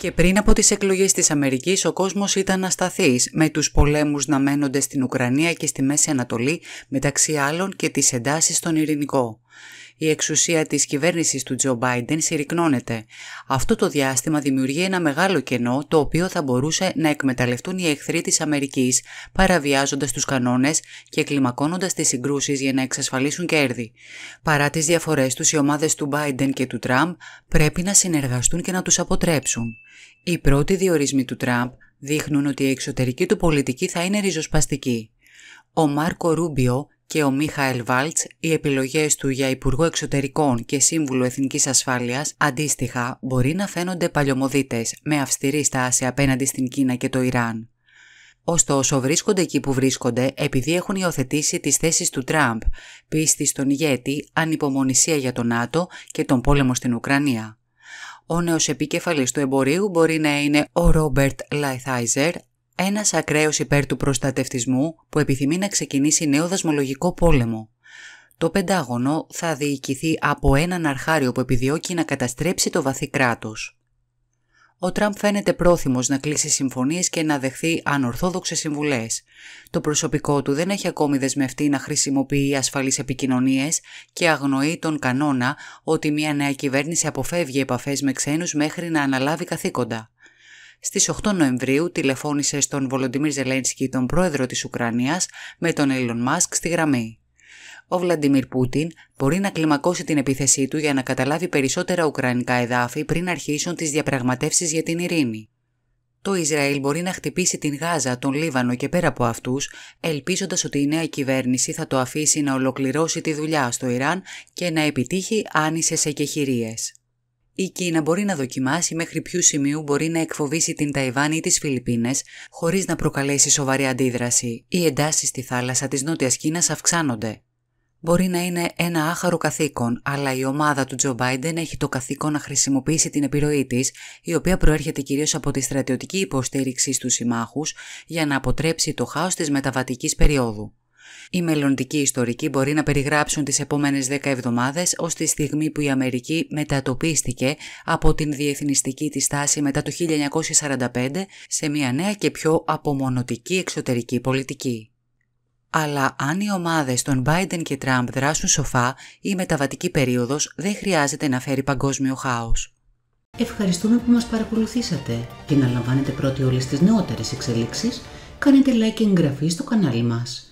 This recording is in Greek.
Και πριν από τις εκλογές της Αμερικής ο κόσμος ήταν ασταθής, με τους πολέμους να μένονται στην Ουκρανία και στη Μέση Ανατολή, μεταξύ άλλων και τις εντάσεις στον Ειρηνικό. Η εξουσία της κυβέρνησης του Τζο Μπάιντεν συρρυκνώνεται. Αυτό το διάστημα δημιουργεί ένα μεγάλο κενό το οποίο θα μπορούσε να εκμεταλλευτούν οι εχθροί της Αμερικής παραβιάζοντας τους κανόνες και κλιμακώνοντας τις συγκρούσεις για να εξασφαλίσουν κέρδη. Παρά τις διαφορές τους οι ομάδες του Μπάιντεν και του Τραμπ πρέπει να συνεργαστούν και να τους αποτρέψουν. Οι πρώτοι διορισμοί του Τραμπ δείχνουν ότι η εξωτερική του πολιτική θα είναι ριζοσπαστική. Ο Μάρκο Ρούμπιο και ο Μίχαελ Βάλτς, οι επιλογές του για Υπουργό Εξωτερικών και Σύμβουλο Εθνικής Ασφάλειας, αντίστοιχα, μπορεί να φαίνονται παλιωμοδίτες, με αυστηρή στάση απέναντι στην Κίνα και το Ιράν. Ωστόσο, βρίσκονται εκεί που βρίσκονται επειδή έχουν υιοθετήσει τις θέσεις του Τραμπ, πίστη στον ηγέτη, ανυπομονησία για τον ΝΑΤΟ και τον πόλεμο στην Ουκρανία. Ο νέος επικεφαλής του εμπορίου μπορεί να είναι ο Ρόμπερτ Λαϊθάιζερ, ένας ακραίος υπέρ του προστατευτισμού που επιθυμεί να ξεκινήσει νέο δασμολογικό πόλεμο. Το Πεντάγωνο θα διοικηθεί από έναν αρχάριο που επιδιώκει να καταστρέψει το βαθύ κράτος. Ο Τραμπ φαίνεται πρόθυμος να κλείσει συμφωνίες και να δεχθεί ανορθόδοξες συμβουλές. Το προσωπικό του δεν έχει ακόμη δεσμευτεί να χρησιμοποιεί ασφαλείς επικοινωνίες και αγνοεί τον κανόνα ότι μια νέα κυβέρνηση αποφεύγει επαφές με ξένους μέχρι να αναλάβει καθήκοντα. Στις 8 Νοεμβρίου τηλεφώνησε στον Βολοντιμίρ Ζελένσκι, τον πρόεδρο της Ουκρανίας με τον Έλλον Μάσκ στη γραμμή. Ο Βλαντιμίρ Πούτιν μπορεί να κλιμακώσει την επίθεσή του για να καταλάβει περισσότερα ουκρανικά εδάφη πριν αρχίσουν τις διαπραγματεύσεις για την ειρήνη. Το Ισραήλ μπορεί να χτυπήσει την Γάζα, τον Λίβανο και πέρα από αυτούς, ελπίζοντας ότι η νέα κυβέρνηση θα το αφήσει να ολοκληρώσει τη δουλειά στο Ιράν και να επιτύχει άνισες εκεχηρίες. Η Κίνα μπορεί να δοκιμάσει μέχρι ποιου σημείου μπορεί να εκφοβήσει την Ταϊβάν ή τις Φιλιππίνες χωρίς να προκαλέσει σοβαρή αντίδραση ή εντάσεις στη θάλασσα της Νότιας Κίνας αυξάνονται. Μπορεί να είναι ένα άχαρο καθήκον, αλλά η ομάδα του Τζο Μπάιντεν έχει το καθήκον να χρησιμοποιήσει την επιρροή της, η οποία προέρχεται κυρίως από τη στρατιωτική υποστήριξη στους συμμάχους, για να αποτρέψει το χάος της μεταβατικής περίοδου. Οι μελλοντικοί ιστορικοί μπορεί να περιγράψουν τις επόμενες 10 εβδομάδες ως τη στιγμή που η Αμερική μετατοπίστηκε από την διεθνιστική της στάση μετά το 1945 σε μια νέα και πιο απομονωτική εξωτερική πολιτική. Αλλά αν οι ομάδες των Biden και Τραμπ δράσουν σοφά, η μεταβατική περίοδος δεν χρειάζεται να φέρει παγκόσμιο χάος. Ευχαριστούμε που μας παρακολουθήσατε και να λαμβάνετε πρώτοι όλες τις νεότερες εξελίξεις κάνετε like και εγγραφή στο κανάλι μας.